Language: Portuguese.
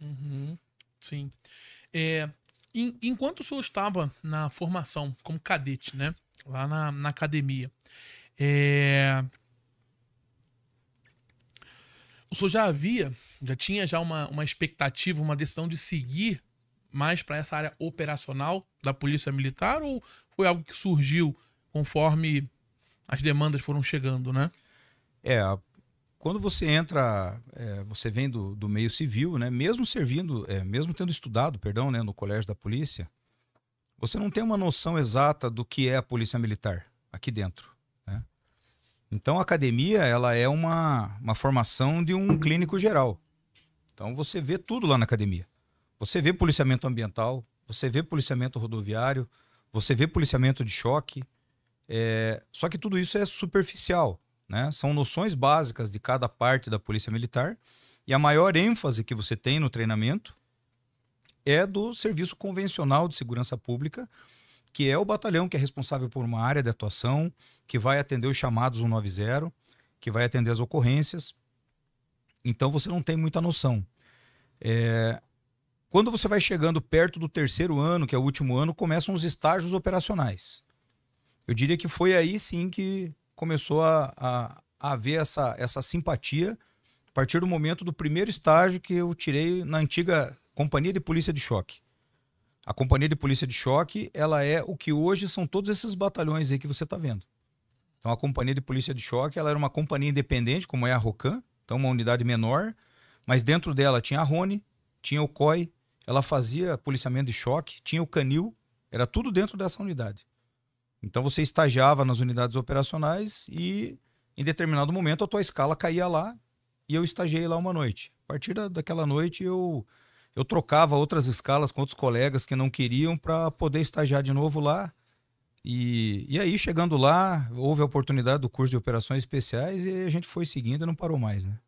Uhum, sim. É, em, enquanto o senhor estava na formação como cadete, né? Lá na, na academia, é, o senhor já havia, já tinha já uma, uma expectativa, uma decisão de seguir mais para essa área operacional da Polícia Militar ou foi algo que surgiu conforme as demandas foram chegando, né? É, quando você entra, é, você vem do, do, meio civil, né? Mesmo servindo, é, mesmo tendo estudado, perdão, né, no colégio da polícia, você não tem uma noção exata do que é a polícia militar aqui dentro. Né? Então, a academia ela é uma, uma formação de um clínico geral. Então, você vê tudo lá na academia. Você vê policiamento ambiental, você vê policiamento rodoviário, você vê policiamento de choque. É... Só que tudo isso é superficial. Né? São noções básicas de cada parte da Polícia Militar e a maior ênfase que você tem no treinamento é do Serviço Convencional de Segurança Pública, que é o batalhão que é responsável por uma área de atuação, que vai atender os chamados 190, que vai atender as ocorrências. Então você não tem muita noção. É... Quando você vai chegando perto do terceiro ano, que é o último ano, começam os estágios operacionais. Eu diria que foi aí sim que começou a, a, a haver essa, essa simpatia a partir do momento do primeiro estágio que eu tirei na antiga Companhia de Polícia de Choque. A Companhia de Polícia de Choque, ela é o que hoje são todos esses batalhões aí que você está vendo. Então, a Companhia de Polícia de Choque, ela era uma companhia independente, como é a ROCAN, então uma unidade menor, mas dentro dela tinha a Rony, tinha o COI, ela fazia policiamento de choque, tinha o Canil, era tudo dentro dessa unidade. Então você estagiava nas unidades operacionais e em determinado momento a tua escala caía lá e eu estagiei lá uma noite. A partir da, daquela noite eu eu trocava outras escalas com outros colegas que não queriam para poder estagiar de novo lá. E, e aí, chegando lá, houve a oportunidade do curso de operações especiais e a gente foi seguindo e não parou mais, né?